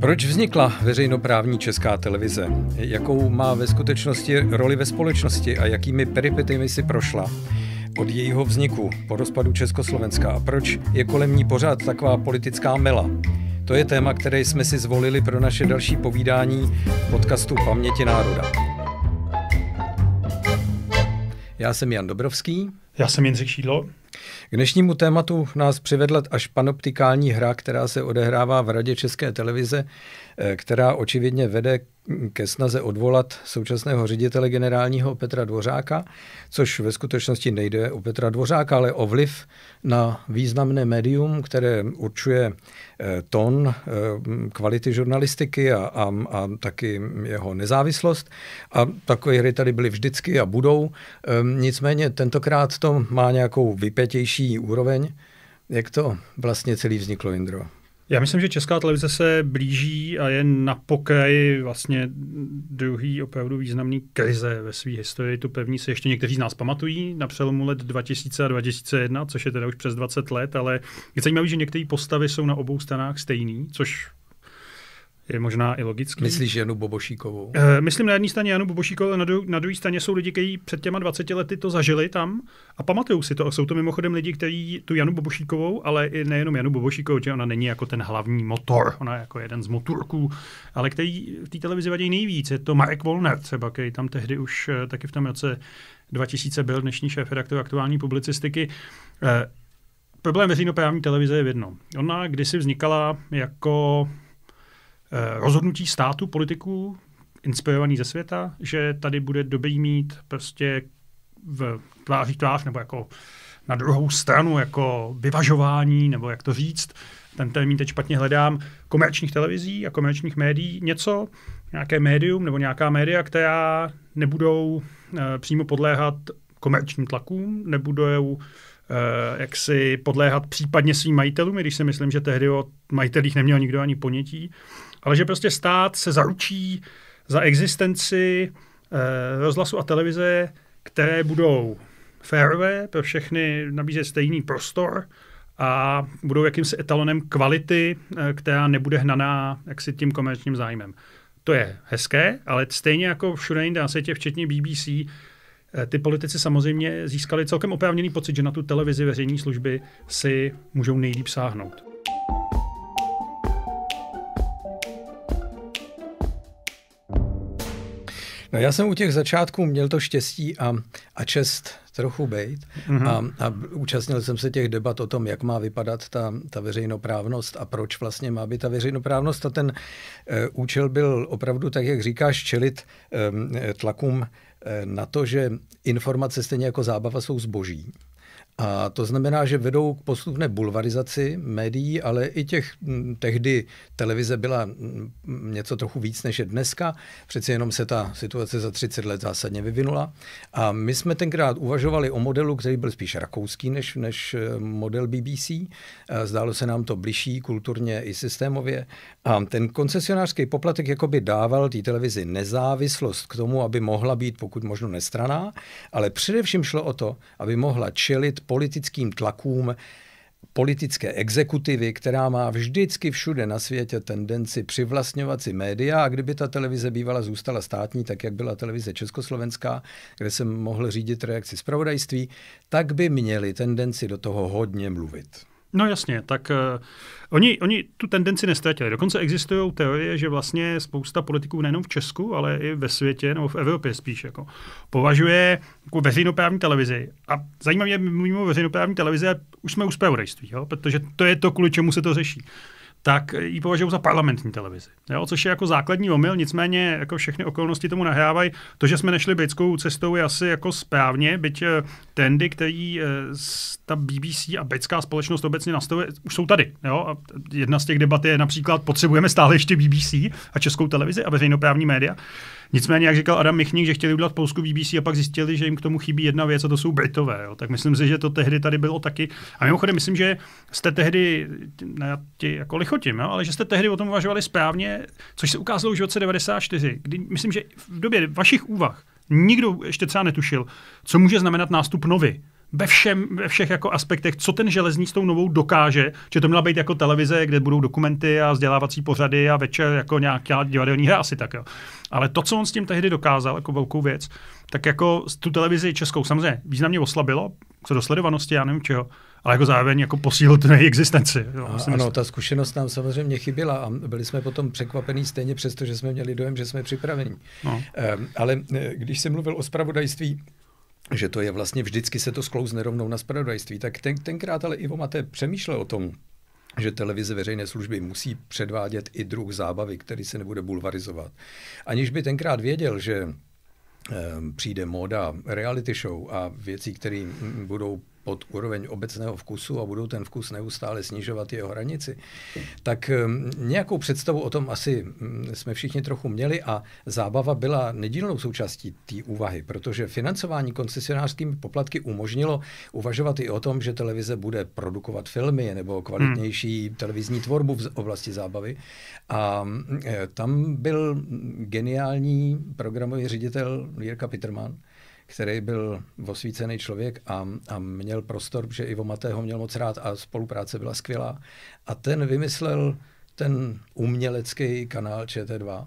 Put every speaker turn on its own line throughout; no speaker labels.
Proč vznikla veřejnoprávní česká televize? Jakou má ve skutečnosti roli ve společnosti a jakými peripetymi si prošla? Od jejího vzniku po rozpadu Československa a proč je kolem ní pořád taková politická mela? To je téma, které jsme si zvolili pro naše další povídání podcastu Paměti národa. Já jsem Jan Dobrovský. Já jsem Jindřich Šídlo. K dnešnímu tématu nás přivedla až panoptikální hra, která se odehrává v Radě České televize, eh, která očividně vede ke snaze odvolat současného ředitele generálního Petra Dvořáka, což ve skutečnosti nejde o Petra Dvořáka, ale o vliv na významné médium, které určuje eh, tón eh, kvality žurnalistiky a, a, a taky jeho nezávislost. A takové hry tady byly vždycky a budou. Ehm, nicméně tentokrát to má nějakou vypětější úroveň. Jak to vlastně celý vzniklo, Indro?
Já myslím, že česká televize se blíží a je na pokraji vlastně druhý opravdu významný krize ve své historii. Tu pevní se ještě někteří z nás pamatují na přelomu let 2000 a 2001, což je teda už přes 20 let, ale je zajímavé, že některé postavy jsou na obou stranách stejný, což je možná i logický. Myslíš Janu Bobošíkovou? E, myslím na jedné straně Janu Bobošíkovou, na, dru- na druhé straně jsou lidi, kteří před těma 20 lety to zažili tam a pamatují si to. A jsou to mimochodem lidi, kteří tu Janu Bobošíkovou, ale i nejenom Janu Bobošíkovou, že ona není jako ten hlavní motor, ona je jako jeden z motorků, ale který v té televizi vadí nejvíc. Je to Marek Volner třeba, který tam tehdy už eh, taky v tom roce 2000 byl dnešní šéf redaktor aktuální publicistiky. E, problém veřejnoprávní televize je v jednom. Ona kdysi vznikala jako Eh, rozhodnutí státu, politiků, inspirovaný ze světa, že tady bude dobrý mít prostě v tváří tvář nebo jako na druhou stranu jako vyvažování, nebo jak to říct, ten termín teď špatně hledám, komerčních televizí a komerčních médií něco, nějaké médium nebo nějaká média, která nebudou e, přímo podléhat komerčním tlakům, nebudou e, eh, jak si podléhat případně svým majitelům, i když si myslím, že tehdy o majitelích neměl nikdo ani ponětí, ale že prostě stát se zaručí za existenci eh, rozhlasu a televize, které budou férové, pro všechny nabízet stejný prostor a budou jakýmsi etalonem kvality, eh, která nebude hnaná jaksi tím komerčním zájmem. To je hezké, ale stejně jako všude jinde na světě, včetně BBC, eh, ty politici samozřejmě získali celkem oprávněný pocit, že na tu televizi veřejní služby si můžou nejlíp sáhnout.
No já jsem u těch začátků měl to štěstí a, a čest trochu být mm-hmm. a, a účastnil jsem se těch debat o tom, jak má vypadat ta, ta veřejnoprávnost a proč vlastně má být ta veřejnoprávnost a ten e, účel byl opravdu, tak jak říkáš, čelit e, tlakům na to, že informace stejně jako zábava jsou zboží. A to znamená, že vedou k postupné bulvarizaci médií, ale i těch tehdy televize byla něco trochu víc než je dneska. Přeci jenom se ta situace za 30 let zásadně vyvinula. A my jsme tenkrát uvažovali o modelu, který byl spíš rakouský než, než e, model BBC. E, zdálo se nám to bližší kulturně i systémově. A ten koncesionářský poplatek jakoby dával té televizi nezávislost k tomu, aby mohla být pokud možno nestraná, ale především šlo o to, aby mohla čelit politickým tlakům politické exekutivy, která má vždycky všude na světě tendenci přivlastňovat si média a kdyby ta televize bývala zůstala státní, tak jak byla televize československá, kde jsem mohl řídit reakci zpravodajství, tak by měli tendenci do toho hodně mluvit.
No jasně, tak uh, oni, oni tu tendenci nestratili. Dokonce existují teorie, že vlastně spousta politiků nejenom v Česku, ale i ve světě nebo v Evropě spíš jako považuje jako veřejnoprávní televizi. A zajímavé, mimo veřejnoprávní televize už jsme u spravodajství, jo? protože to je to, kvůli čemu se to řeší. Uh, tak ji považují za parlamentní televizi. Jo, což je jako základní omyl, nicméně jako všechny okolnosti tomu nahrávají. To, že jsme nešli britskou cestou, je asi jako správně, byť eh, trendy, který eh, ta BBC a britská společnost obecně nastavuje, už jsou tady. Jo? A jedna z těch debat je například, potřebujeme stále ještě BBC a českou televizi a veřejnoprávní média. Nicméně, jak říkal Adam Michník, že chtěli udělat Polsku BBC a pak zjistili, že jim k tomu chybí jedna věc a to jsou Britové. Jo. Tak myslím si, že to tehdy tady bylo taky. A mimochodem, myslím, že jste tehdy, ne, já ti jako lichotím, jo, ale že jste tehdy o tom uvažovali správně, což se ukázalo už v roce 94, kdy myslím, že v době vašich úvah nikdo ještě třeba netušil, co může znamenat nástup novy ve, všem, ve všech jako aspektech, co ten železní s tou novou dokáže, že to měla být jako televize, kde budou dokumenty a vzdělávací pořady a večer jako nějaká divadelní hra asi tak. Jo. Ale to, co on s tím tehdy dokázal, jako velkou věc, tak jako tu televizi českou samozřejmě významně oslabilo, co do sledovanosti, já nevím čeho, ale jako zároveň jako posílil tu její existenci. Jo, a, ano, ta zkušenost nám samozřejmě chyběla
a byli jsme potom překvapení stejně přesto, že jsme měli dojem, že jsme připraveni. No. Um, ale e, když jsem mluvil o spravodajství, že to je vlastně vždycky se to sklouzne rovnou na spravodajství. Tak ten, tenkrát ale Ivo Maté přemýšlel o tom, že televize veřejné služby musí předvádět i druh zábavy, který se nebude bulvarizovat. Aniž by tenkrát věděl, že eh, přijde móda reality show a věcí, které budou pod úroveň obecného vkusu a budou ten vkus neustále snižovat jeho hranici, tak ehm, nějakou představu o tom asi mm, jsme všichni trochu měli a zábava byla nedílnou součástí té úvahy, protože financování koncesionářskými poplatky umožnilo uvažovat i o tom, že televize bude produkovat filmy nebo kvalitnější hmm. televizní tvorbu v oblasti zábavy. A mm, e, tam byl geniální programový ředitel Jirka Peterman, který byl osvícený člověk a, a měl prostor, že Ivo Matého měl moc rád a spolupráce byla skvělá. A ten vymyslel ten umělecký kanál ČT2,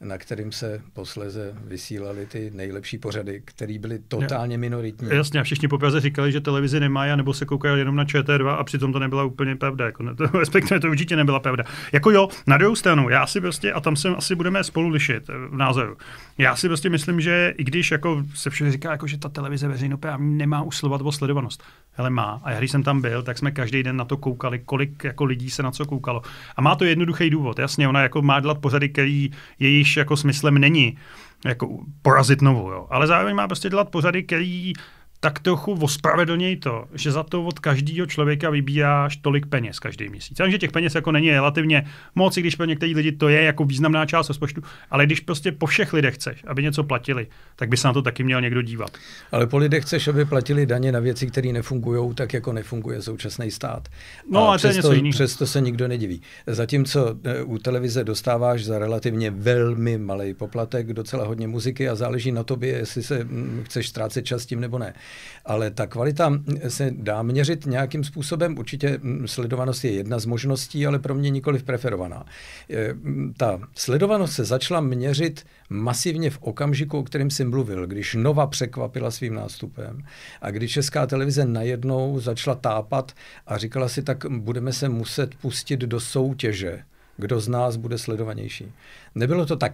na kterým se posleze vysílaly ty nejlepší pořady, které byly totálně minoritní. Jasně,
a všichni po Praze říkali, že televizi nemají, nebo se koukají jenom na ČT2 a přitom to nebyla úplně pravda. Jako, ne, to, respektive to určitě nebyla pravda. Jako jo, na druhou stranu, já si prostě, a tam se asi budeme spolu lišit eh, v názoru, já si prostě myslím, že i když jako se všude říká, jako, že ta televize veřejnoprávní nemá usilovat o sledovanost, ale má. A já, když jsem tam byl, tak jsme každý den na to koukali, kolik jako lidí se na co koukalo. A má to jednoduchý důvod. Jasně, ona jako má dělat pořady, který je spíš jako smyslem není jako porazit novou, jo. ale zároveň má prostě dělat pořady, který tak trochu ospravedlněj to, že za to od každého člověka vybíráš tolik peněz každý měsíc. Takže těch peněz jako není relativně moc, i když pro některý lidi to je jako významná část rozpočtu, ale když prostě po všech lidech chceš, aby něco platili, tak by se na to taky měl někdo dívat. Ale po lidech chceš, aby platili daně na věci, které nefungují,
tak jako nefunguje současný stát. No, ale to je něco jiného. Přesto se nikdo nediví. Zatímco e, u televize dostáváš za relativně velmi malý poplatek docela hodně muziky a záleží na tobě, jestli se chceš ztrácet čas tím nebo ne. Ale ta kvalita se dá měřit nějakým způsobem. Určitě sledovanost je jedna z možností, ale pro mě nikoli preferovaná. E, ta sledovanost se začala měřit masivně v okamžiku, o kterém jsem mluvil, když Nova překvapila svým nástupem a když Česká televize najednou začala tápat a říkala si, tak budeme se muset pustit do soutěže kdo z nás bude sledovanější. Nebylo to tak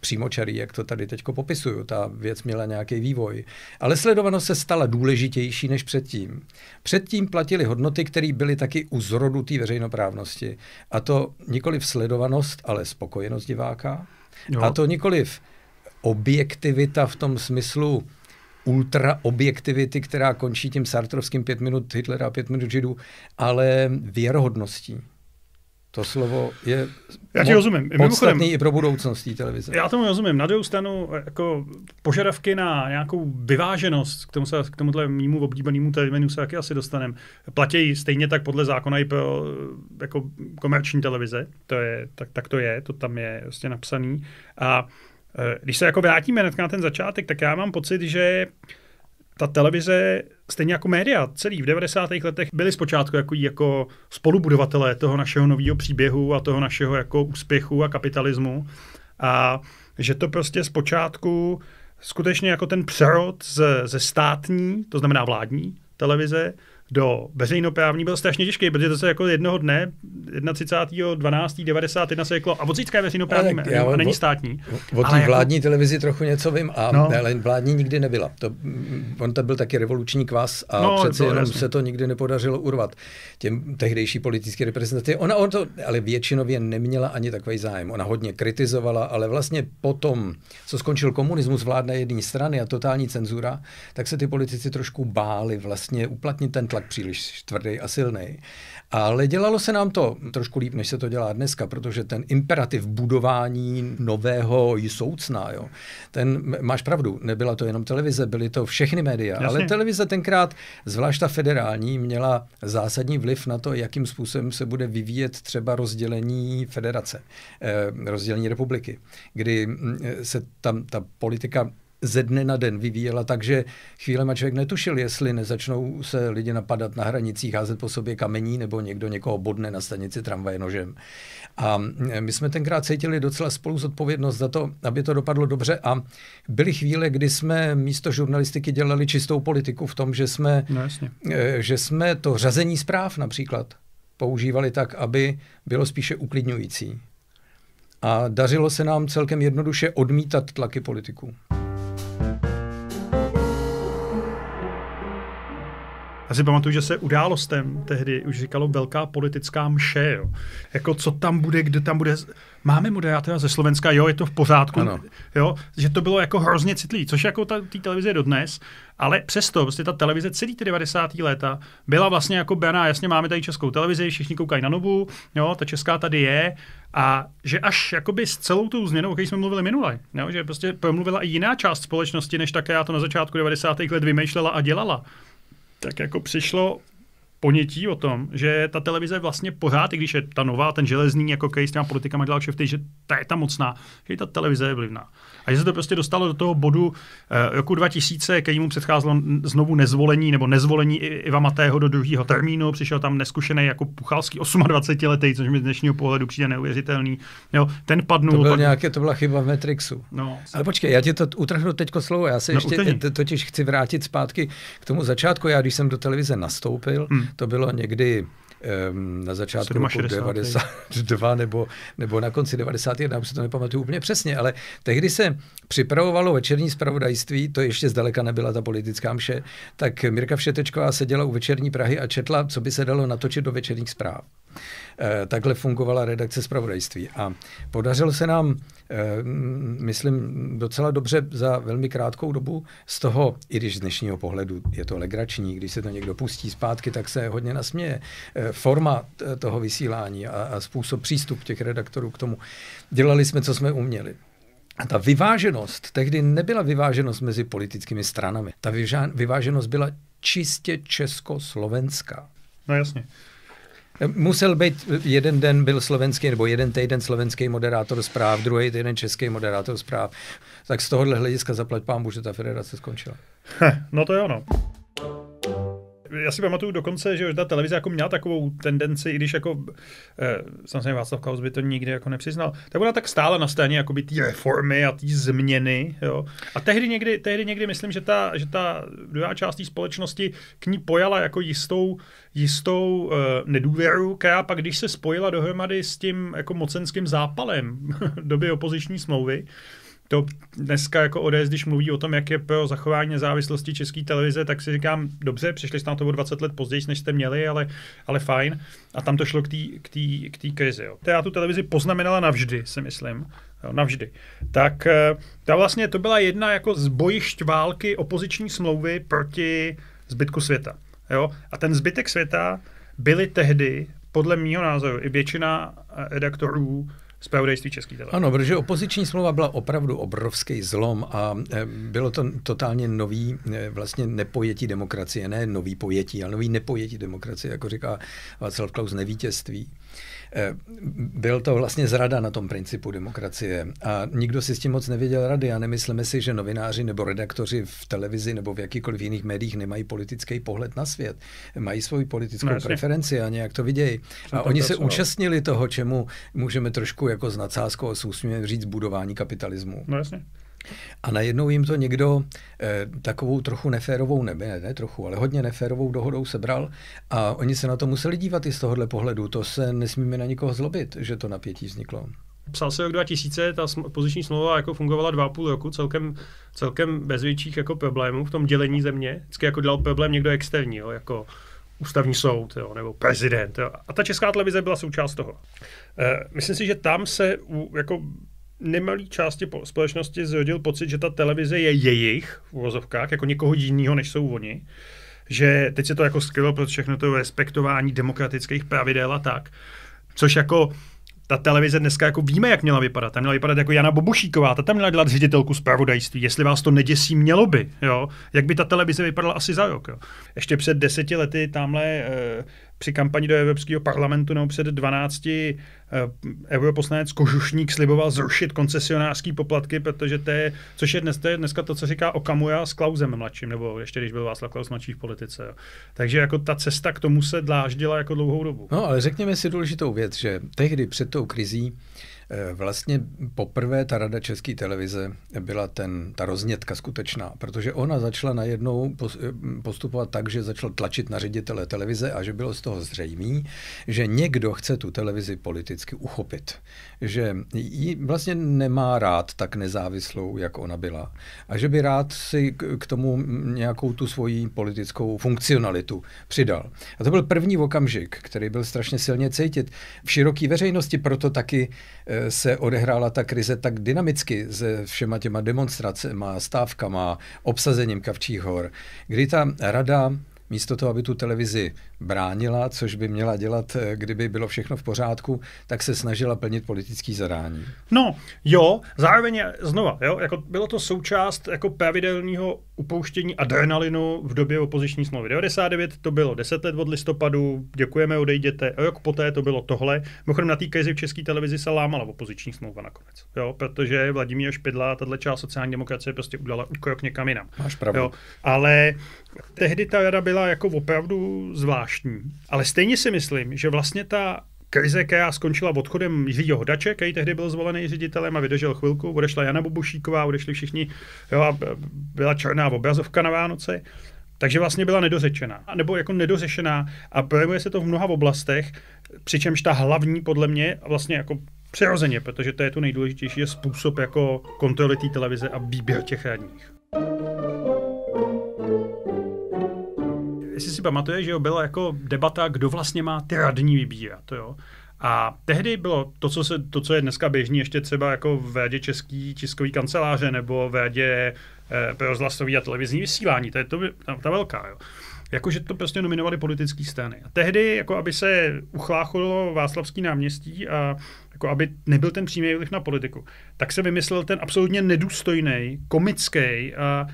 přímočarý, jak to tady teď popisuju. Ta věc měla nějaký vývoj. Ale sledovanost se stala důležitější než předtím. Předtím platily hodnoty, které byly taky u zrodu té veřejnoprávnosti. A to nikoli v sledovanost, ale spokojenost diváka. Jo. A to nikoli v objektivita v tom smyslu ultraobjektivity, která končí tím sartrovským pět minut Hitlera a pět minut Židů, ale věrohodností. To slovo je já ti rozumím. podstatný i pro budoucnost té televize. Já
tomu rozumím. Na druhou stranu jako požadavky na nějakou vyváženost, k, tomu se, k tomuhle mýmu oblíbenému termínu se taky asi dostaneme, platí stejně tak podle zákona i pro jako komerční televize. To je, tak, tak to je, to tam je vlastně napsaný. A e, když se jako vrátíme hned na ten začátek, tak já mám pocit, že uh, ta televize, stejně jako média, celý v 90. letech byly zpočátku jako, jako spolubudovatelé toho našeho nového příběhu a toho našeho jako úspěchu a kapitalismu. A že to prostě zpočátku skutečně jako ten přerod ze, ze státní, to znamená vládní televize, do veřejnoprávní byl strašně těžký, protože to se jako jednoho dne, 31.12.91 se řeklo, a od je veřejnoprávní, ne, já, a není státní. O, o té jako- vládní
jako... televizi trochu něco vím, a no. ale vládní nikdy nebyla. To, mm, on to byl taky revoluční kvas a no, přece jenom jasný. se to nikdy nepodařilo urvat těm tehdejší politické reprezentaci. Ona on to ale většinově neměla ani takový zájem. Ona hodně kritizovala, ale vlastně potom, co skončil komunismus, vládna jedné strany a totální cenzura, tak se ty politici trošku báli vlastně uplatnit ten tlak tlak příliš tvrdý a silný. Ale dělalo se nám to trošku líp, než se to dělá dneska, protože ten imperativ budování nového jsoucna, jo, ten, máš pravdu, nebyla to jenom televize, byly to všechny média, Jasně. ale televize tenkrát, zvlášť ta federální, měla zásadní vliv na to, jakým způsobem se bude vyvíjet třeba rozdělení federace, eh, rozdělení republiky, kdy mm, eh, se tam ta politika ze dne na den vyvíjela, takže ma člověk netušil, jestli nezačnou se lidi napadat na hranicích, házet po sobě kamení nebo někdo někoho bodne na stanici tramvaje nožem. A e, my jsme tenkrát cítili docela spolu zodpovědnost za to, aby to dopadlo dobře a byly chvíle, kdy jsme místo žurnalistiky dělali čistou politiku v tom, že jsme, no, jasně. E, že jsme to řazení zpráv například používali tak, aby bylo spíše uklidňující. A dařilo se nám celkem jednoduše odmítat tlaky politiků.
Já si pamatuju, že se událostem tehdy už říkalo velká politická mše, jo. Jako co tam bude, kde tam bude. Máme moderátora ze Slovenska, jo, je to v pořádku. Ano. Jo, že to bylo jako hrozně citlivý, což jako ta, tý televize dodnes, ale přesto prostě ta televize celý ty 90. léta byla vlastně jako bená, jasně máme tady českou televizi, všichni koukají na Novu, jo, ta česká tady je, a že až jakoby s celou tou změnou, o které jsme mluvili minule, jo, že prostě promluvila i jiná část společnosti, než také já to na začátku 90. let vymýšlela a dělala tak jako přišlo ponětí o tom, že ta televize vlastně pořád, i když je ta nová, ten železný, jako který s těma politikama dělal kšefty, že ta je tam mocná, že ta televize je vlivná. A že se to prostě dostalo do toho bodu eh, roku 2000, ke mu předcházelo znovu nezvolení nebo nezvolení Iva Matého do druhého termínu. Přišel tam neskušený jako Puchalský 28 letý, což mi z dnešního pohledu přijde neuvěřitelný. Jo, ten padnul. To, byl pak... nějaké, to byla chyba v Matrixu. No. Ale počkej, já ti to utrhnu
teď slovo. Já se no, ještě utrhni. totiž chci vrátit zpátky k tomu začátku. Já, když jsem do televize nastoupil, hmm. To bylo někdy na začátku 67. roku 92 nebo, nebo na konci 91, už se to nepamatuju úplně přesně, ale tehdy se připravovalo večerní spravodajství, to ještě zdaleka nebyla ta politická mše, tak Mirka Všetečková seděla u večerní Prahy a četla, co by se dalo natočit do večerních zpráv. Eh, takhle fungovala redakce zpravodajství. A podařilo se nám, eh, myslím, docela dobře za velmi krátkou dobu z toho, i když z dnešního pohledu je to legrační, když se to někdo pustí zpátky, tak se hodně nasměje. Eh, Forma toho vysílání a způsob přístup těch redaktorů k tomu. Dělali jsme, co jsme uměli. A ta vyváženost, tehdy nebyla vyváženost mezi politickými stranami. Ta vyváženost byla čistě československá. No jasně. Musel být jeden den byl slovenský, nebo jeden týden slovenský moderátor zpráv, druhý týden český moderátor zpráv. Tak z tohohle hlediska zaplať pán že ta federace skončila.
Heh, no to jo, no já si pamatuju dokonce, že už ta televize jako měla takovou tendenci, i když jako eh, samozřejmě Václav Klaus by to nikdy jako nepřiznal, tak ona tak stála na straně jakoby té reformy a té změny. Jo. A tehdy někdy, tehdy někdy myslím, že ta, že ta druhá část té společnosti k ní pojala jako jistou, jistou eh, nedůvěru, která pak, když se spojila dohromady s tím jako mocenským zápalem doby opoziční smlouvy, to dneska jako ODS, když mluví o tom, jak je pro zachování nezávislosti české televize, tak si říkám, dobře, přišli jste na to o 20 let později, než jste měli, ale, ale fajn. A tam to šlo k té k tý, k tý krizi. Jo. já tu televizi poznamenala navždy, si myslím. Jo, navždy. Tak eh, ta vlastně to byla jedna jako z bojišť války opoziční smlouvy proti zbytku světa. Jo? A ten zbytek světa byli tehdy, podle mého názoru, i většina eh, redaktorů zpravodajství český televize. Ano, protože
opoziční slova byla opravdu obrovský zlom a eh, bylo to totálně nový eh, vlastně nepojetí demokracie, ne nový pojetí, ale nový nepojetí demokracie, jako říká Václav Klaus, nevítězství. Eh, byl to vlastně zrada na tom principu demokracie a nikdo si s tím moc nevěděl rady a nemyslíme si, že novináři nebo redaktoři v televizi nebo v jakýkoliv jiných médiích nemají politický pohled na svět. Mají svoji politickou no, preferenci a nějak to vidějí. A oni se účastnili toho, čemu můžeme trošku jako s nadsázkou a s říct budování kapitalismu. No jasně. A najednou jim to někdo e, takovou trochu neférovou, nebe, ne, ne trochu, ale hodně neférovou dohodou sebral a oni se na to museli dívat i z tohohle pohledu. To se nesmíme na nikoho zlobit, že to napětí vzniklo.
Psal se rok 2000, ta poziční smlouva jako fungovala dva půl roku, celkem, celkem bez větších jako problémů v tom dělení země. Vždycky jako dělal problém někdo externí, jo, jako ústavní soud jo, nebo prezident. Jo. A ta česká televize byla součást toho. E, myslím si, že tam se u, jako nemalý části společnosti zrodil pocit, že ta televize je jejich v uvozovkách, jako někoho jiného, než jsou oni. Že teď se to jako skrylo pro všechno to respektování demokratických pravidel a tak. Což jako ta televize dneska jako víme, jak měla vypadat. Ta měla vypadat jako Jana Bobušíková, ta tam měla dělat ředitelku zpravodajství. Jestli vás to neděsí, mělo by. Jo? Jak by ta televize vypadala asi za rok. Jo? Ještě před deseti lety tamhle eh, při kampani do Evropského parlamentu nebo před 12 eh, europoslanec Kožušník sliboval zrušit koncesionářské poplatky, protože to je, což je, dnes, to je dneska to, co říká Okamura s Klausem mladším, nebo ještě když byl Václav Klaus mladší v politice. Jo. Takže jako ta cesta k tomu se dláždila jako dlouhou dobu.
No ale řekněme si důležitou věc, že tehdy před tou krizí Eh, vlastně poprvé ta rada České televize byla ten, ta roznětka skutečná, protože ona začala najednou eh, postupovat tak, že začala tlačit na ředitele televize a že bylo z toho zřejmé, že někdo chce tu televizi politicky uchopit. Že ji vlastně nemá rád tak nezávislou, jak ona byla. A že by rád si k tomu nějakou tu svoji politickou funkcionalitu přidal. A to byl první okamžik, který byl strašně silně cítit v široké veřejnosti, proto taky eh, se odehrála ta krize tak dynamicky se všema těma demonstracemi, stávkama, obsazením Kavčích hor, kdy ta rada místo toho, aby tu televizi bránila, což by měla dělat, eh, kdyby bylo všechno v pořádku, tak se snažila plnit politický zadání.
No, jo, zároveň znova, jo, jako bylo to součást jako pravidelného upouštění adrenalinu v době opoziční smlouvy. 99 to bylo 10 let od listopadu, děkujeme, odejděte. A rok poté to bylo tohle. Mimochodem na té krizi v české televizi se lámala opoziční smlouva nakonec, jo, protože Vladimír Špidla a tahle část sociální demokracie prostě udělala úkrok někam jinam. Máš pravdu. Jo, ale tehdy ta rada byla jako opravdu zvláštní zvláštní, ale stejně si myslím, že vlastně ta krize, která skončila odchodem Jiřího Hodače, který tehdy byl zvolený ředitelem a vydržel chvilku, odešla Jana Bobušíková, odešli všichni, jo, a byla černá obrazovka na Vánoce, takže vlastně byla nedořečená, nebo jako nedořešená a projevuje se to v mnoha oblastech, přičemž ta hlavní podle mě vlastně jako přirozeně, protože to je to nejdůležitější, je způsob jako kontroly té televize a výběr těch radních jestli si pamatuješ, že jo, byla jako debata, kdo vlastně má ty radní vybírat, jo. A tehdy bylo to co, se, to, co je dneska běžný, ještě třeba jako v radě český tiskový kanceláře nebo v radě e, pro a televizní vysílání, to je to, ta, ta velká, jo. Jakože to prostě nominovali politické strany. A tehdy, jako aby se uchlácholo Václavský náměstí a jako aby nebyl ten přímý vliv na politiku, tak se vymyslel ten absolutně nedůstojný, komický a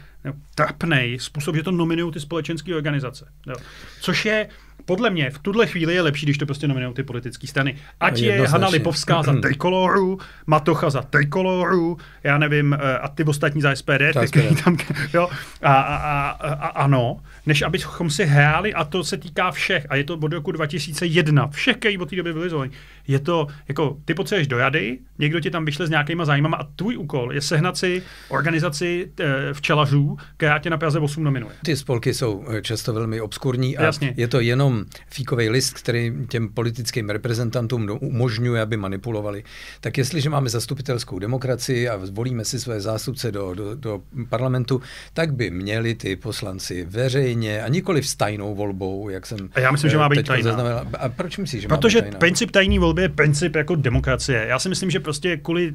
trapnej způsob, že to nominují ty společenské organizace. Jo. Což je podle mě v tuhle chvíli je lepší, když to prostě nominují ty politické strany. Ať je Hanna Lipovská za hmm. trikoloru, Matocha za trikoloru, já nevím, eh, a ty ostatní za SPD, ty, tam, jo, a, a, a, a, ano, než abychom si hráli, a to se týká všech, a je to od roku 2001, všech, kteří od té doby byli zvoleni, je to, jako ty potřebuješ do jady, někdo ti tam vyšle s nějakýma zájmama a tvůj úkol je sehnat si organizaci e, včelařů, která tě na Praze 8 nominuje.
Ty spolky jsou eh, často velmi obskurní a Jasně. je to jenom fíkový list, který těm politickým reprezentantům umožňuje, aby manipulovali. Tak jestliže máme zastupitelskou demokracii a zvolíme si své zástupce do, do, do parlamentu, tak by měli ty poslanci veřejně a nikoli v tajnou volbou, jak jsem. A já myslím, eh, že má být tajná.
A proč myslíš, že Protože má být tajná? princip tajný volby je princip jako demokracie. Já si myslím, že prostě kvůli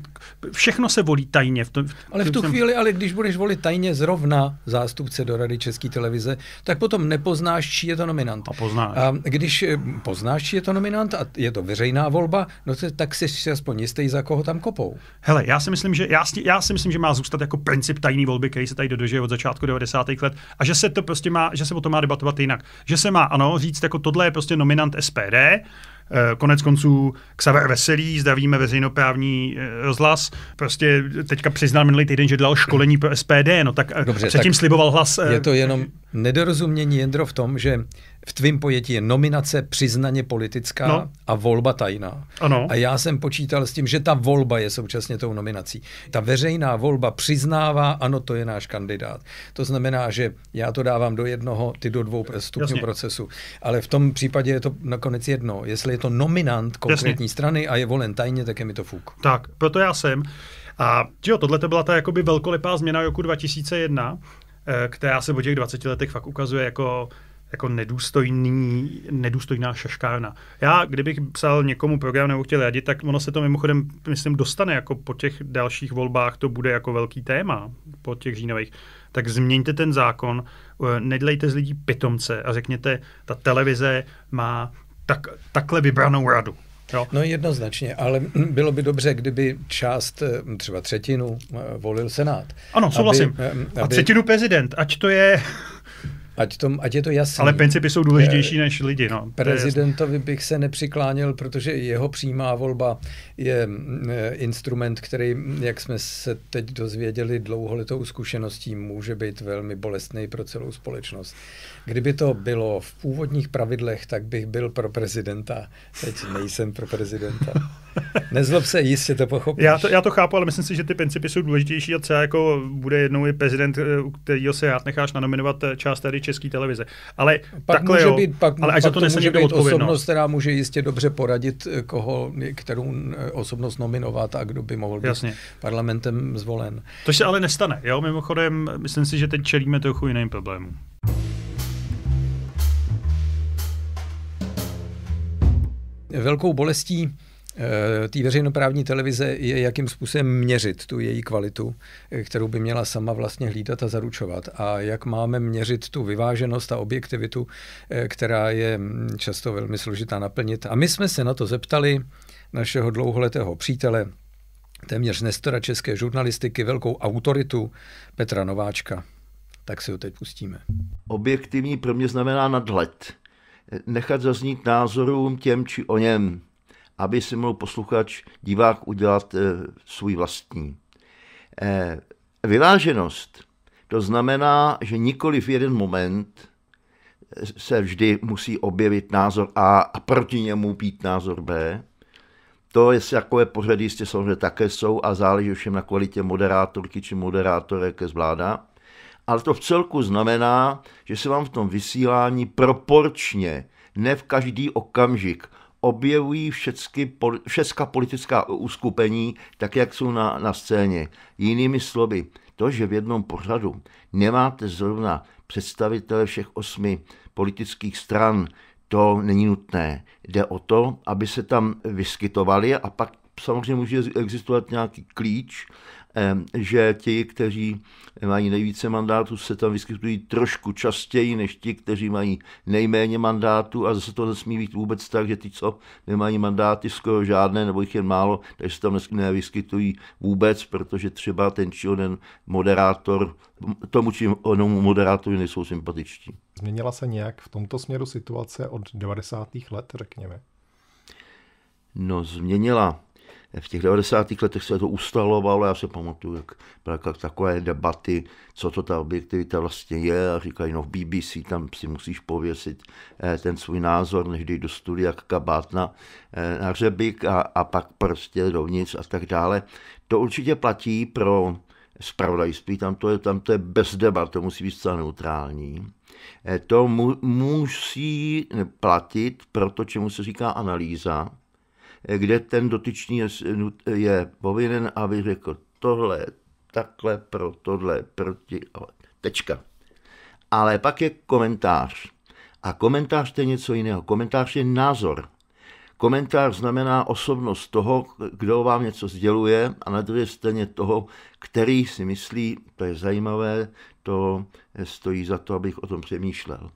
všechno se volí tajně. V tom, v ale v tu jsem... chvíli, ale když budeš volit
tajně zrovna zástupce do Rady České televize, tak potom nepoznáš, čí je to nominant. A poznáš. A když eh, poznáš, čí je to nominant a je to veřejná volba, no to, tak jsi si aspoň
jistý, za koho tam kopou. Hele, já si myslím, že, já, já si myslím, že má zůstat jako princip tajné volby, který se tady dodržuje od začátku 90. let a že se to prostě má, že se o tom má debatovat jinak. Že se má, ano, říct, jako tohle je prostě nominant SPD, Eh, konec konců Xaver Veselý, zdravíme veřejnoprávní eh, rozhlas, prostě teďka přiznal minulý týden, že dělal školení pro SPD, no tak eh, Dobře, předtím tak sliboval hlas. Je to jenom nedorozumění Jendro v tom, že v tvým
pojetí je nominace přiznaně politická no. a volba tajná. Ano. A já jsem počítal s tím, že ta volba je současně tou nominací. Ta veřejná volba přiznává, ano, to je náš kandidát. To znamená, že já to dávám do jednoho, ty do dvou stupňů Jasně. procesu. Ale v tom případě je to nakonec jedno. Jestli je to
nominant konkrétní Jasně. strany a je volen tajně, tak je mi to fuk. Tak, proto já jsem. A jo, tohle to byla ta jakoby velkolepá změna roku 2001, eh, která se po těch 20 letech fakt ukazuje jako jako nedůstojný, nedůstojná šaškárna. Já, kdybych psal někomu program nebo chtěl radit, tak ono se to mimochodem, myslím, dostane jako po těch dalších volbách, to bude jako velký téma po těch říjnových. Tak změňte ten zákon, eh, nedlejte z lidí pitomce a řekněte, ta televize má tak, takhle vybranou radu. Jo. No jednoznačně, ale bylo
by dobře, kdyby část, eh, třeba třetinu, eh, volil Senát. Ano, souhlasím. Aby, aby... A třetinu prezident, ať to je... Ať, tom, ať je to jasné. Ale principy jsou důležitější je, eh, než lidi. No. Prezidentovi bych se nepřikláněl, protože jeho přímá volba je mm, eh, instrument, který, mm, jak jsme se teď dozvěděli dlouholetou zkušeností, může být velmi bolestný pro celou společnost. Kdyby to bylo v původních pravidlech, tak bych byl pro prezidenta. Teď nejsem pro prezidenta. Nezlob se, jistě to pochopíš. Já to,
já to chápu, ale myslím si, že ty principy jsou důležitější a třeba jako bude jednou i prezident, eh, u kterého se rád necháš nanominovat eh, část tady české televize. Ale pak takhle může jo, být, pak, ale až pak to, to může být osobnost, která může jistě dobře poradit, eh, koho, kterou osobnost nominovat a kdo by mohl být Jasně. parlamentem zvolen. To se ale nestane, jo? Mimochodem, myslím si, že teď čelíme trochu jiným problémům. velkou bolestí eh, té veřejnoprávní
televize je, jakým způsobem měřit tu její kvalitu, eh, kterou by měla sama vlastně hlídat a zaručovat. A jak máme měřit tu vyváženost a objektivitu, eh, která je mm, často velmi složitá naplnit. A my jsme se na to zeptali našeho dlouholetého přítele, téměř nestora české žurnalistiky, velkou autoritu Petra Nováčka. Tak si ho teď pustíme.
Objektivní pro mě znamená nadhled nechat zaznít názorům těm či o něm, aby si mohl posluchač, divák udělat eh, svůj vlastní. Eh, vyváženost to znamená, že nikoli v jeden moment eh, se vždy musí objevit názor A a proti němu být názor B. To, je jako je pořady jistě samozřejmě také jsou a záleží všem na kvalitě moderátorky či moderátorek zvládá ale to v celku znamená, že se vám v tom vysílání proporčně, ne v každý okamžik, objevují všecky, všecka politická uskupení, tak jak jsou na, na scéně. Jinými slovy, to, že v jednom pořadu nemáte zrovna představitele všech osmi politických stran, to není nutné. Jde o to, aby se tam vyskytovali a pak samozřejmě může existovat nějaký klíč, že ti, kteří mají nejvíce mandátů, se tam vyskytují trošku častěji než ti, kteří mají nejméně mandátů a zase to nesmí být vůbec tak, že ti, co nemají mandáty, skoro žádné nebo jich jen málo, takže se tam nevyskytují vůbec, protože třeba ten či onen moderátor tomu či onomu moderátoru nejsou sympatičtí.
Změnila se nějak v tomto směru situace od 90. let, řekněme?
No, změnila v těch 90. letech se to ustalovalo, já se pamatuju, jak byly takové debaty, co to ta objektivita vlastně je a říkají, no v BBC tam si musíš pověsit eh, ten svůj názor, než jdeš do studia kabát eh, na, na řebík a, a pak prostě dovnitř a tak dále. To určitě platí pro spravodajství, tam to je, tam to je bez debat, to musí být zcela neutrální. Eh, to mu, musí platit pro to, čemu se říká analýza, kde ten dotyčný je, je povinen, aby řekl tohle, takhle, pro tohle, proti, ale tečka. Ale pak je komentář. A komentář to je něco jiného. Komentář je názor. Komentář znamená osobnost toho, kdo vám něco sděluje a na druhé straně toho, který si myslí, to je zajímavé, to stojí za to, abych o tom přemýšlel.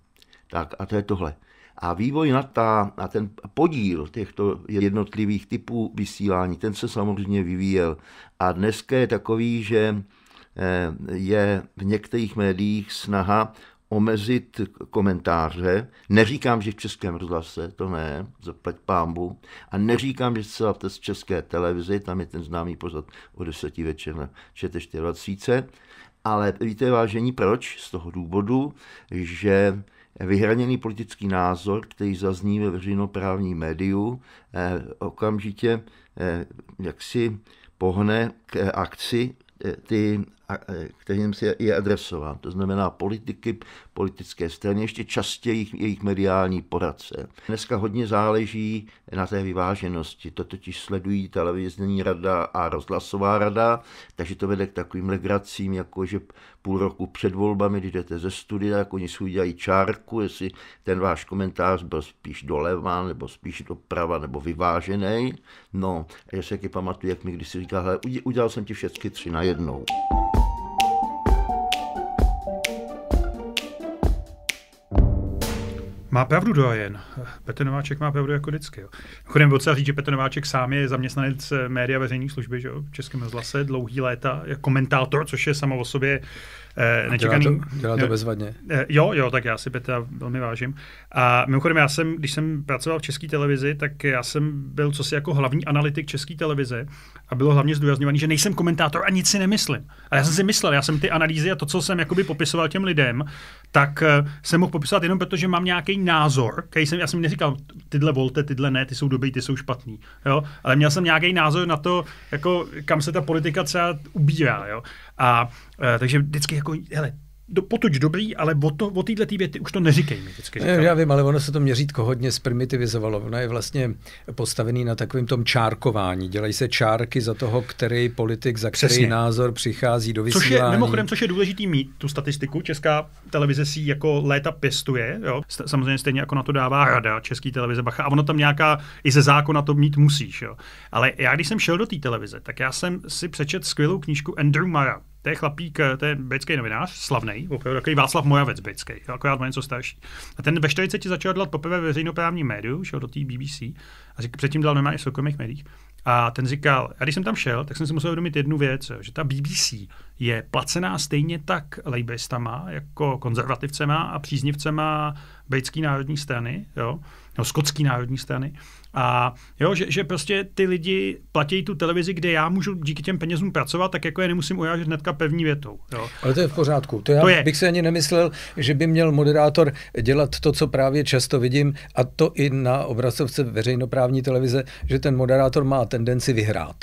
Tak a to je tohle. A vývoj na, ta, na ten podíl těchto jednotlivých typů vysílání, ten se samozřejmě vyvíjel. A dneska je takový, že eh, je v některých médiích snaha omezit komentáře. Neříkám, že v Českém rozhlase, to ne, zaplať pámbu. A neříkám, že celá z České televizi, tam je ten známý pořad o 10 večer na 24. Ale víte, vážení, proč? Z toho důvodu, že Eh, vyhraněný politický názor, který zazní ve veřejnoprávní médiu, eh, okamžitě eh, jaksi pohne k akci, ty, kterým se je adresován. To znamená politiky, politické strany, ještě častěji jejich, jejich mediální poradce. Dneska hodně záleží na té vyváženosti. To totiž sledují televizní rada a rozhlasová rada, takže to vede k takovým legracím, jako že půl roku před volbami, když jdete ze studia, tak oni si udělají čárku, jestli ten váš komentář byl spíš doleva, nebo spíš doprava, nebo vyvážený. No, já se taky pamatuju, jak mi když si říká, udělal jsem ti všechny tři najednou. jednou.
Má pravdu dojen. Petr Nováček má pravdu jako vždycky. Chodem byl říct, že Petr Nováček sám je zaměstnanec eh, média veřejné služby že jo, v Českém zlase dlouhý léta, je komentátor, což je samo o sobě nečekaný... Eh, dělá to, dělá to bezvadně. Eh, eh, jo, jo, tak já si Petra velmi vážím. A mimochodem, já jsem, když jsem pracoval v české televizi, tak já jsem byl co si jako hlavní analytik české televize a bylo hlavně zdůrazňovaný, že nejsem komentátor a nic si nemyslím. Ale já jsem si myslel, já jsem ty analýzy a to, co jsem jakoby popisoval těm lidem, tak jsem mohl popisovat jenom proto, že mám nějaký názor, který jsem, já jsem neříkal, tyhle volte, tyhle ne, ty jsou dobrý, ty jsou špatný, jo? ale měl jsem nějaký názor na to, jako kam se ta politika třeba ubírá. Jo? A eh, takže vždycky jako, hele, do, potuď dobrý, ale o, to, o této tý věty už to neříkej mi vždycky. Říkám.
Já vím, ale ono se to měřítko hodně zprimitivizovalo. Ono je vlastně postavený na takovém tom čárkování. Dělají se čárky za toho, který politik, za který názor přichází do vysílání. Což je, mimochodem,
což je důležitý mít, tu statistiku. Česká televize si jako léta pěstuje. Jo? Samozřejmě stejně jako na to dává rada Český televize Bacha. A ono tam nějaká, i ze zákona to mít musíš. Jo? Ale já, když jsem šel do té televize, tak já jsem si přečet skvělou knížku Andrew Mara to je chlapík, eh, to je britský novinář, slavný, opravdu takový Václav Mojavec britský, akorát o něco starší. A ten ve 40 začal dělat poprvé veřejnoprávní médiu, šel do té BBC a řík, předtím dělal normálně v soukromých médiích. A ten říkal, a když jsem tam šel, tak jsem si musel uvědomit jednu věc, že ta BBC je placená stejně tak lejbistama, jako konzervativcema a příznivcema britské národní strany, jo, nebo skotský národní strany. A jo, že, že prostě ty lidi platí tu televizi, kde já můžu díky těm penězům pracovat, tak jako je nemusím urážet hnedka pevní větou.
Jo. Ale to je v pořádku. To, já to je. bych si ani nemyslel, že by měl moderátor dělat to, co právě často vidím, a to i na obrazovce veřejnoprávní televize, že ten moderátor má tendenci vyhrát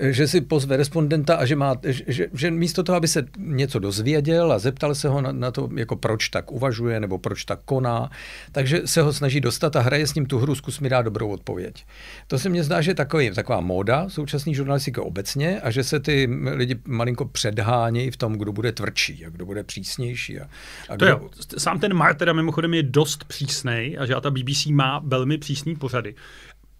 že si pozve respondenta a že, má, že, že místo toho, aby se něco dozvěděl a zeptal se ho na, na to, jako proč tak uvažuje nebo proč tak koná, takže se ho snaží dostat a hraje s ním tu hru, zkus mi dát dobrou odpověď. To se mně zdá, že takový, taková móda současný žurnalistiky obecně a že se ty lidi malinko předhánějí v tom, kdo bude tvrdší a kdo
bude přísnější. A, a kdo... to jo, sám ten Mar teda mimochodem je dost přísný a že ta BBC má velmi přísný pořady.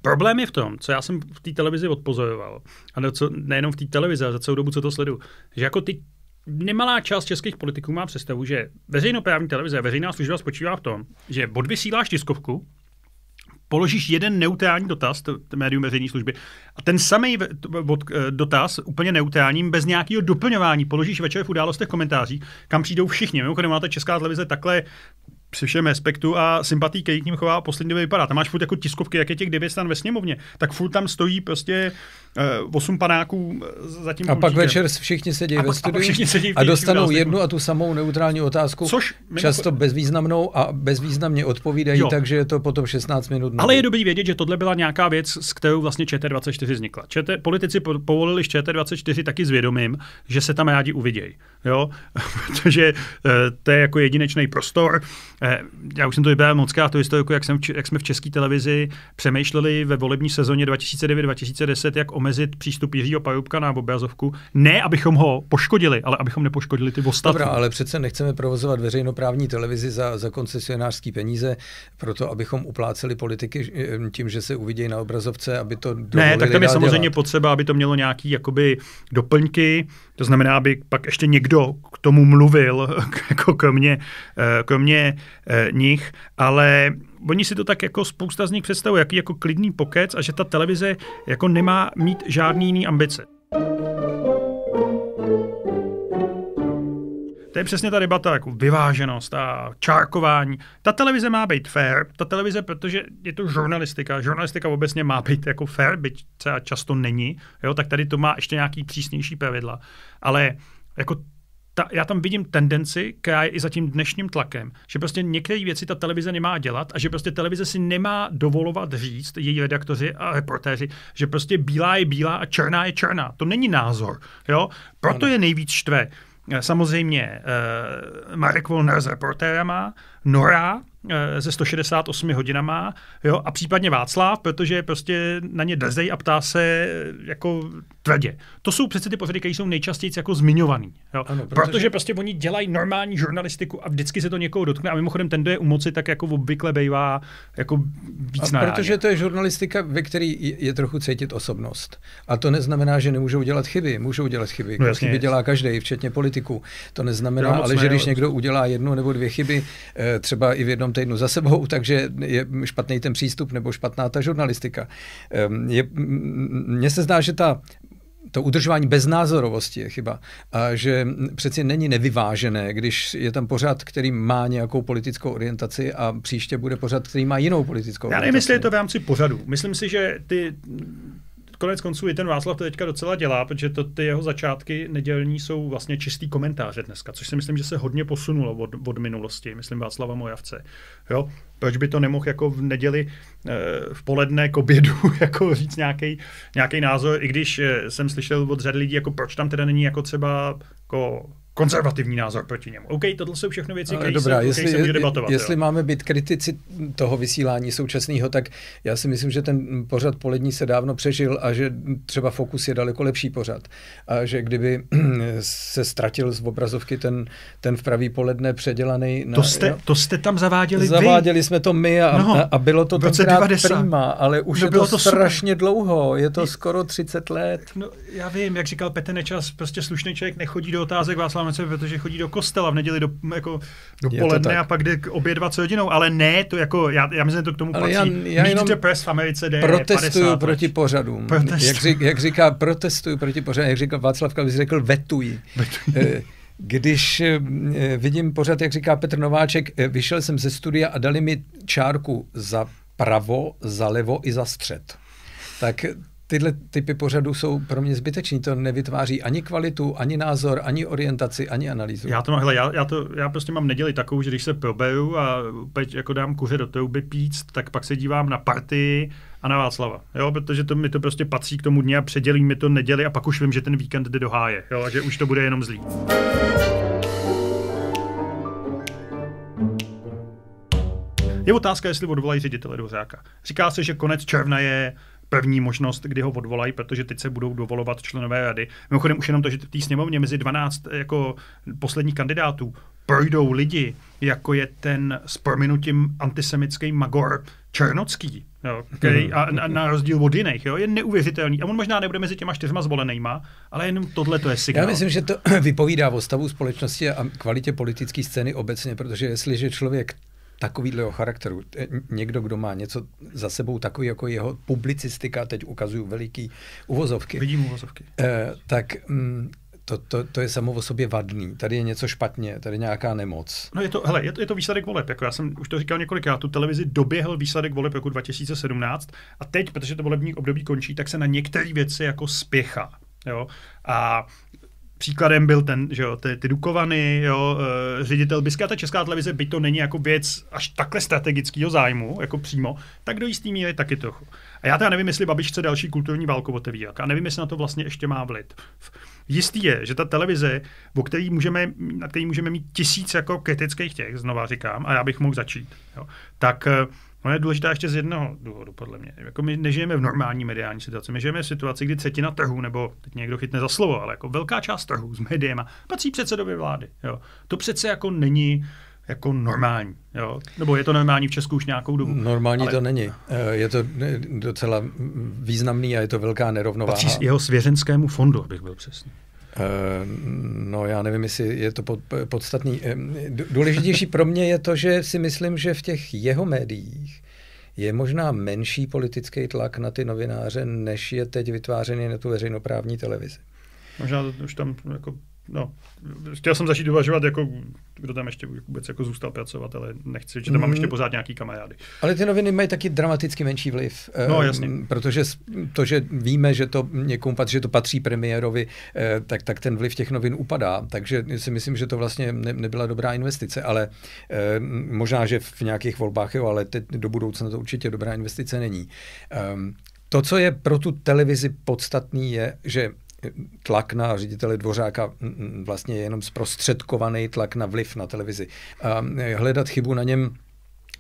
Problém je v tom, co já jsem v té televizi odpozoroval, a ne, co, nejenom v té televizi, ale za celou dobu, co to sleduju, že jako ty nemalá část českých politiků má představu, že veřejnoprávní televize veřejná služba spočívá v tom, že odvysíláš tiskovku, položíš jeden neutrální dotaz, to, to médium veřejné služby, a ten samý eh, dotaz, úplně neutrálním, bez nějakého doplňování, položíš večer v událostech komentáří, kam přijdou všichni. Mimochodem máte Česká televize takhle při všem respektu a sympatí, který k ním chová, poslední době vypadá. Tam máš furt jako tiskovky, jak je těch devět stan ve sněmovně, tak furt tam stojí prostě uh, osm panáků eh,
za tím A pak pak večer všichni sedí a ve studiu a, sedí a dostanou
jednu a tu
samou neutrální otázku, Což mimo... často bezvýznamnou a bezvýznamně odpovídají, jo. takže je to potom 16 minut. Ale
je dobrý vědět, že tohle byla nějaká věc, s kterou vlastně ČT24 vznikla. ČT, politici povolili ČT24 taky s vědomím, že se tam rádi uvidějí. Jo? Protože uh, to je jako jedinečný prostor, Eh, já už jsem to vybral moc krát, tu historiku, jak, jsem, jak jsme v české televizi přemýšleli ve volební sezóně 2009-2010, jak omezit přístup Jiřího Pajubka na obrazovku. Ne, abychom ho poškodili, ale abychom nepoškodili ty ostatní. Dobrá, ale
přece nechceme provozovat veřejnoprávní televizi za, za koncesionářský peníze, proto abychom upláceli politiky eh, tím, že se uvidějí na obrazovce, aby to Ne, tak tam je samozřejmě dělat.
potřeba, aby to mělo nějaký jakoby doplňky. To znamená, aby pak ještě někdo k tomu mluvil, jako kromě, eh, kromě eh, nich, ale oni si to tak jako spousta z nich představují, jaký jako klidný pokec a že ta televize jako nemá mít žádný jiný ambice. To je přesně ta debata, jako vyváženost a čárkování. Ta televize má být fair, ta televize, protože je to žurnalistika, žurnalistika obecně má být jako fair, byť třeba často není, jo, tak tady to má ještě nějaký přísnější pravidla. Ale jako ta, já tam vidím tendenci, která je i za tím dnešním tlakem, že prostě některé věci ta televize nemá dělat a že prostě televize si nemá dovolovat říct, její redaktoři a reportéři, že prostě bílá je bílá a černá je černá. To není názor, jo? Proto ano. je nejvíc štve samozřejmě eh, Marek Volner s reportérama, Nora, se eh, 168 hodinama, jo, a případně Václav, protože prostě na ně drzej a ptá se eh, jako tvrdě. To jsou přece ty pořady, které jsou nejčastěji jako zmiňovaný. Jo. Ano, protože... protože... prostě oni dělají normální žurnalistiku a vždycky se to někoho dotkne a mimochodem ten, kdo je u moci, tak jako obvykle bývá jako víc a Protože to je žurnalistika, ve které je trochu cítit osobnost. A to
neznamená, že nemůžou dělat chyby. Můžou dělat chyby. No, jasně, chyby jasně. dělá každý, včetně politiku. To neznamená, to ale že když někdo udělá jednu nebo dvě chyby, eh, třeba i v jednom tam týdnu za sebou, takže je špatný ten přístup nebo špatná ta žurnalistika. Ehm, je, mně se zdá, že ta to udržování beznázorovosti je chyba. A že přeci není nevyvážené, když je tam pořad, který má nějakou politickou orientaci a příště bude pořad, který má jinou
politickou Já nevím, jestli je to v rámci pořadu. Myslím si, že ty konec konců i ten Václav to teďka docela dělá, protože to, ty jeho začátky nedělní jsou vlastně čistý komentáře dneska, což si myslím, že se hodně posunulo od, od minulosti, myslím Václava Mojavce. Jo? Proč by to nemohl jako v neděli eh, v poledne k obědu jako říct nějaký nějaký názor, i když eh, jsem slyšel od řady lidí, jako proč tam teda není jako třeba jako konzervativní názor proti němu. OK, tohle jsou všechno věci, které dobrá, se, jestli, se debatovat. Jestli
jo. máme být kritici toho vysílání současného, tak já si myslím, že ten pořad polední se dávno přežil a že třeba Fokus je daleko lepší pořad. A že kdyby se ztratil z obrazovky ten, ten v pravý poledne předělaný... Na, to, jste, no, to jste tam zaváděli Zaváděli vy. jsme to my a, no, a, a bylo to tenkrát prýma, ale no, už no, je to, to strašně super. dlouho, je to je, skoro 30 let.
No, já vím, jak říkal Petr Nečas, prostě slušný člověk nechodí do otázek Václav Velikonoce, protože chodí do kostela v neděli do, jako, poledne a pak jde k obě 20 hodinou, ale ne, to jako, já, já myslím, že to k tomu ale patří. Já, já Meet the Press v Americe jde Protestuju 50 proti pořadům. Protestu. Jak,
řík, jak, říká, protestuju proti pořadům, jak říká Václav Klaus, řekl vetuj. Eh, když eh, vidím pořad, jak říká Petr Nováček, eh, vyšel jsem ze studia a dali mi čárku za pravo, za levo i za střed. Tak tyhle typy pořadů jsou pro mě zbyteční. To nevytváří ani kvalitu, ani názor, ani orientaci, ani analýzu. Já to mám, hele, já,
já, to, já prostě mám neděli takovou, že když se proberu a peč, jako dám kuře do trouby píct, tak pak se dívám na party a na Václava, jo, protože to mi to prostě patří k tomu dně a předělí mi to neděli a pak už vím, že ten víkend jde do háje, jo, a že už to bude jenom zlý. Je otázka, jestli odvolají ředitele Dvořáka. Říká se, že konec června je první možnost, kdy ho odvolají, protože teď se budou dovolovat členové rady. Mimochodem už jenom to, že v té sněmovně mezi 12 eh, jako posledních kandidátů projdou lidi, jako je ten s prominutím antisemický Magor Černocký, jo, který, mhm. a, a, na rozdíl od jiných, jo, je neuvěřitelný. A on možná nebude mezi těma čtyřma zvolenýma, ale jenom tohle to je signál. Já myslím, že
to vypovídá o stavu společnosti a kvalitě politické scény obecně, protože jestliže člověk takovýhleho charakteru, e, někdo, kdo má něco za sebou takový, jako jeho publicistika, teď ukazuju veliký uvozovky. Vidím uvozovky. Eh, tak mm, to, to, to je samo o sobě vadný. Tady je něco špatně, tady nějaká nemoc.
No je to, hele, je to, je to výsledek voleb. Jako já jsem už to říkal několikrát, tu televizi doběhl výsledek voleb roku 2017 a teď, protože to volební období končí, tak se na některé věci jako spěchá. Jo? A Příkladem byl ten, že jo, ty, ty Dukovany, jo, eh, ředitel Biska, ta česká televize, by to není jako věc až takhle strategického zájmu, jako přímo, tak do jistý míry taky trochu. A já teda nevím, jestli Babiš chce další kulturní válku otevírat a nevím, jestli na to vlastně ještě má vliv. Jistý je, že ta televize, o který můžeme, na který můžeme mít tisíc jako kritických těch, znova říkám, a já bych mohl začít, jo, tak eh, Ona je důležitá ještě z jednoho důvodu, podle mě. Jako my nežijeme v normální mediální situaci, my žijeme v situaci, kdy třetina trhu, nebo teď někdo chytne za slovo, ale jako velká část trhu s médiema patří předsedovi vlády. Jo. To přece jako není jako normální. Jo? Nebo je to normální v Česku už nějakou dobu? Normální ale... to není.
Eh, je to eh, docela
významný a je to velká nerovnováha. Patří jeho svěřenskému fondu, abych byl přesný.
Eh, no já nevím, jestli je to pod, podstatný. Eh, důležitější pro mě je to, že si myslím, že v těch jeho médiích je možná menší politický tlak na ty novináře, než je teď vytvářený na tu veřejnoprávní
televizi. Možná to už tam jako no, chtěl jsem začít uvažovat, jako, kdo tam ještě vůbec jako zůstal pracovat, ale nechci, že tam mám ještě mm. pořád nějaký kamarády. Ale ty noviny mají
taky dramaticky menší vliv. No, eh, jasně. Protože to, že víme, že to někomu patří, že to patří premiérovi, eh, tak, tak ten vliv těch novin upadá. Takže si myslím, že to vlastně ne, nebyla dobrá investice, ale eh, možná, že v nějakých volbách, jo, ale teď do budoucna to určitě dobrá investice není. Ehm, to, co je pro tu televizi podstatný, je, že tlak na ředitele Dvořáka vlastně jenom zprostředkovaný tlak na vliv na televizi. A e, hledat chybu na něm,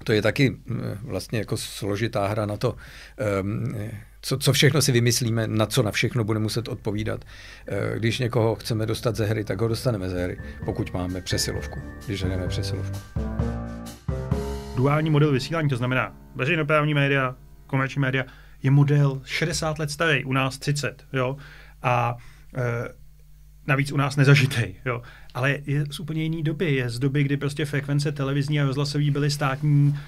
to je taky vlastně jako složitá hra na to, ehm, e, co, co všechno si vymyslíme, na co na všechno bude muset odpovídat. E, když někoho chceme dostat ze hry, tak ho dostaneme ze hry, pokud máme přesilovku,
když hrajeme přesilovku. Duální model vysílání, to znamená veřejnoprávní média, komerční média, je model 60 let starý, u nás 30. Jo? a e, navíc u nás nezažitej. Jo. Ale je z úplně jiný doby. Je z doby, kdy prostě frekvence televizní a rozhlasový byly státní,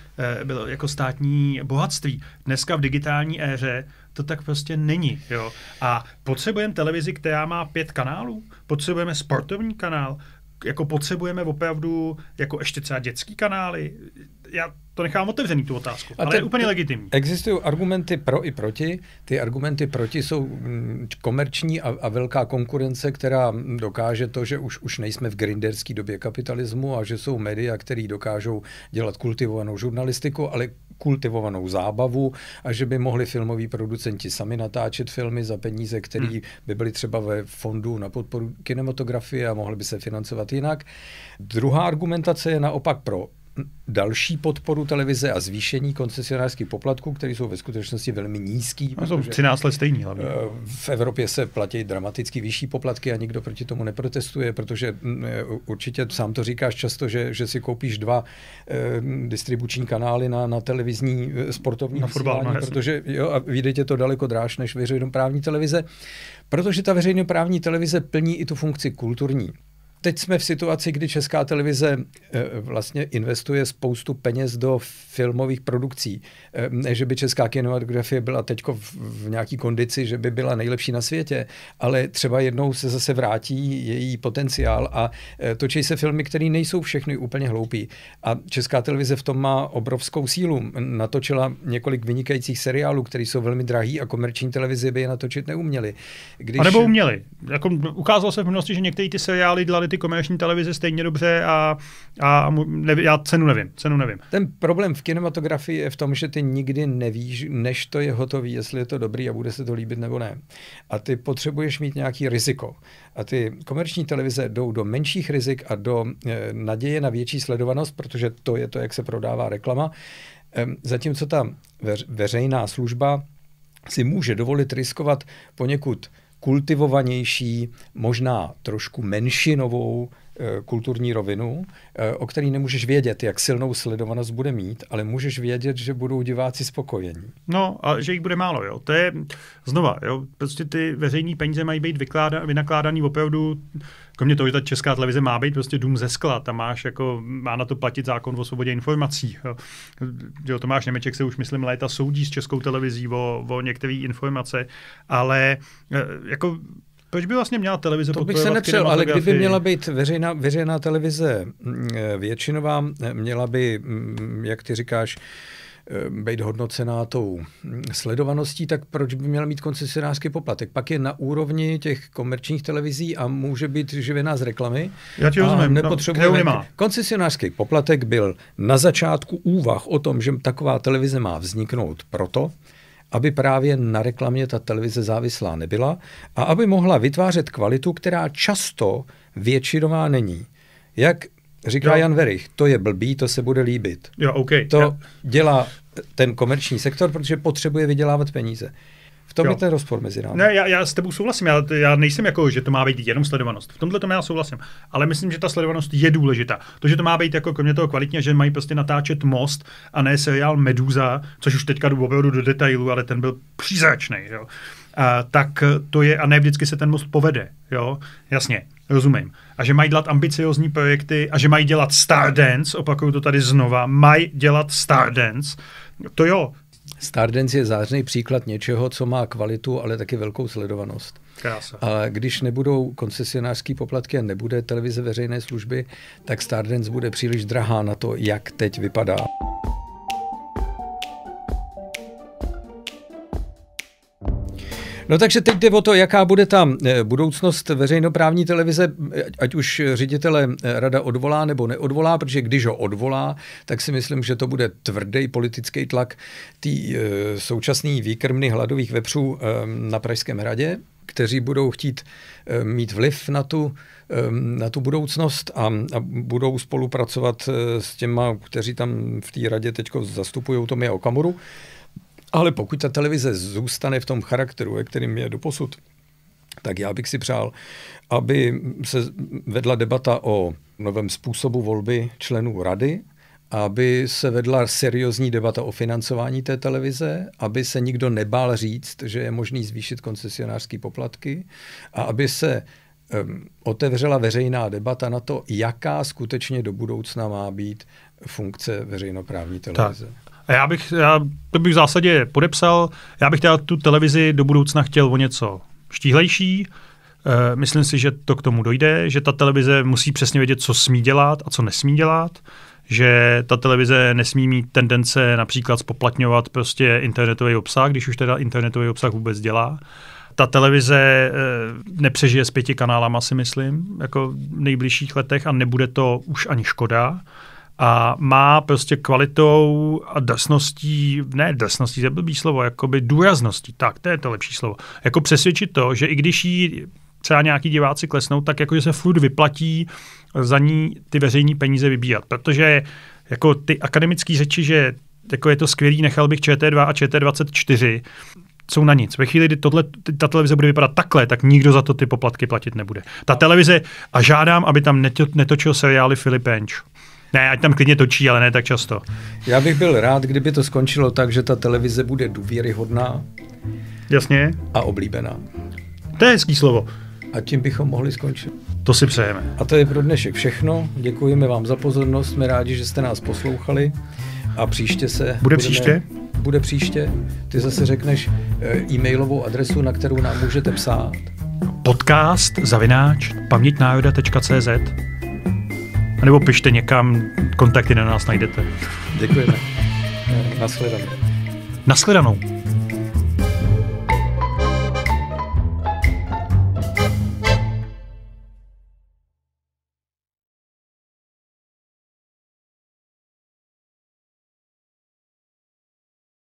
e, bylo jako státní bohatství. Dneska v digitální éře to tak prostě není. Jo. A potřebujeme televizi, která má pět kanálů, potřebujeme sportovní kanál, jako potřebujeme opravdu jako ještě třeba dětský kanály, já to nechám otevřený, tu otázku, a ale je úplně legitimní.
Existují argumenty pro i proti. Ty argumenty proti jsou mm, komerční a, a velká konkurence, která mm, dokáže to, že už, už nejsme v grinderské době kapitalismu a že jsou média, které dokážou dělat kultivovanou žurnalistiku, ale kultivovanou zábavu a že by mohli filmoví producenti sami natáčet filmy za peníze, které hmm. by byly třeba ve fondu na podporu kinematografie a mohly by se financovat jinak. Druhá argumentace je naopak pro další podporu televize a zvýšení koncesionářských poplatků, které jsou ve skutečnosti velmi nízký. A no, jsou 13 let stejný hlavně. Eh, v Evropě se platí dramaticky vyšší poplatky a nikdo proti tomu neprotestuje, protože mm, eh, určitě sám to říkáš často, že, že si koupíš dva eh, distribuční kanály na, na televizní sportovní na fotbal, no, protože jo, a vyjde tě to daleko dráž než veřejnoprávní televize, protože ta veřejnoprávní televize plní i tu funkci kulturní teď jsme v situaci, kdy Česká televize eh, vlastně investuje spoustu peněz do filmových produkcí. Eh, ne, že by česká kinematografie byla teď v, nějaký kondici, že by byla nejlepší na světě, ale třeba jednou se zase vrátí její potenciál a eh, točí se filmy, které nejsou všechny úplně hloupí. A česká televize v tom má obrovskou sílu. Natočila
několik vynikajících seriálů, které jsou velmi drahý a komerční televizi by je natočit neuměly. Když... A nebo uměli. Jako ukázalo se v minulosti, že některé ty seriály dělali ty komerční televize stejně dobře a, a, a já cenu nevím, cenu nevím. Ten problém v kinematografii je v tom, že ty
nikdy nevíš, než to je hotový, jestli je to dobrý a bude se to líbit nebo ne. A ty potřebuješ mít nějaký riziko. A ty komerční televize jdou do menších rizik a do e, naděje na větší sledovanost, protože to je to, jak se prodává reklama. E, zatímco ta veř, veřejná služba si může dovolit riskovat poněkud kultivovanější, možná trošku menšinovou Eh, kulturní rovinu, eh, o který nemůžeš vědět, jak silnou sledovanost bude mít, ale můžeš vědět, že budou diváci
spokojení. No a že jich bude málo, jo. To je znova, jo. Prostě ty veřejní peníze mají být vykláda, vynakládaný opravdu Kromě toho, že ta česká televize má být prostě dům ze skla, tam máš jako, má na to platit zákon o svobodě informací. jo Tomáš Němeček se už, myslím, léta soudí s českou televizí o, o některé informace, ale eh, jako proč by vlastně měla televize To bych se nepřel, ale kdyby měla
být veřejná, veřejná televize mm, eh, většinová, eh, měla by, mm, jak ty říkáš, eh, být hodnocená tou mm, sledovaností, tak proč by měla mít koncesionářský poplatek? Pak je na úrovni těch komerčních televizí a může být živená z reklamy. Já ti rozumím. No, nepotřebujeme... No, nemá. Koncesionářský poplatek byl na začátku úvah o tom, že taková televize má vzniknout proto, aby právě na reklamě ta televize závislá nebyla a aby mohla vytvářet kvalitu, která často většinová není. Jak říká jo. Jan Verich, to je blbý, to se bude líbit. Jo, okay. To jo. dělá ten komerční
sektor, protože potřebuje vydělávat peníze.
V tom jo. je ten rozpor mezi námi.
Ne, já, já s tebou souhlasím, já, já nejsem jako, že to má být jenom sledovanost. V tomhle tomu já souhlasím, ale myslím, že ta sledovanost je důležitá. To, že to má být jako kromě toho kvalitně, že mají prostě natáčet most a ne seriál Meduza, což už teďka jdu opravdu do detailu, ale ten byl přízračný. jo. A, tak to je, a ne vždycky se ten most povede, jo, jasně, rozumím. A že mají dělat ambiciozní projekty a že mají dělat Stardance, opakuju to tady znova, mají dělat Stardance, to jo,
Stardance je zářný příklad něčeho, co má kvalitu, ale taky velkou sledovanost. Krása. A když nebudou koncesionářské poplatky a nebude televize veřejné služby, tak Stardance bude příliš drahá na to, jak teď vypadá. No takže teď jde o to, jaká bude ta eh, budoucnost veřejnoprávní televize, eh, ať už ředitele eh, rada odvolá nebo neodvolá, protože když ho odvolá, tak si myslím, že to bude tvrdý politický tlak tý současný výkrmny hladových vepřů na Pražském radě, kteří budou chtít mít vliv na tu, na tu budoucnost a, a budou spolupracovat s těma, kteří tam v té radě teď zastupují Tomě Okamuru. Ale pokud ta televize zůstane v tom charakteru, ve kterým je doposud, tak já bych si přál, aby se vedla debata o novém způsobu volby členů rady, aby se vedla seriózní debata o financování té televize, aby se nikdo nebál říct, že je možný zvýšit koncesionářské poplatky a aby se um, otevřela veřejná debata na to, jaká skutečně do budoucna má být funkce veřejnoprávní televize. Tak.
A já bych, já to bych v zásadě podepsal, já bych teda tu televizi do budoucna chtěl o něco štíhlejší, e, Myslím si, že to k tomu dojde, že ta televize musí přesně vědět, co smí dělat a co nesmí dělat, že ta televize nesmí mít tendence například spoplatňovat prostě internetový obsah, když už teda internetový obsah vůbec dělá. Ta televize e, nepřežije s pěti kanálama, si myslím, jako v nejbližších letech a nebude to už ani škoda a má prostě kvalitou a drsností, ne drsností, to je blbý slovo, jakoby důrazností, tak to je to lepší slovo, jako přesvědčit to, že i když jí třeba nějaký diváci klesnou, tak jakože se furt vyplatí za ní ty veřejní peníze vybírat, protože jako ty akademické řeči, že jako je to skvělý, nechal bych ČT2 a ČT24, jsou na nic. Ve chvíli, kdy tohle, ta televize bude vypadat takhle, tak nikdo za to ty poplatky platit nebude. Ta televize, a žádám, aby tam netočil seriály Filip Enč. Ne, ať tam klidně točí, ale ne tak často. Já bych byl rád, kdyby to skončilo tak, že ta
televize bude důvěryhodná. Jasně. A oblíbená. To je hezký slovo. A tím bychom mohli skončit. To si přejeme. A to je pro dnešek všechno. Děkujeme vám za pozornost. Jsme rádi, že jste nás poslouchali. A příště se... Bude budeme... příště? Bude příště. Ty zase řekneš eh, e-mailovou adresu, na kterou nám můžete psát.
Podcast zavináč pamětnároda.cz nebo pište někam, kontakty na nás najdete. Děkujeme. Naschledanou. Naschledanou.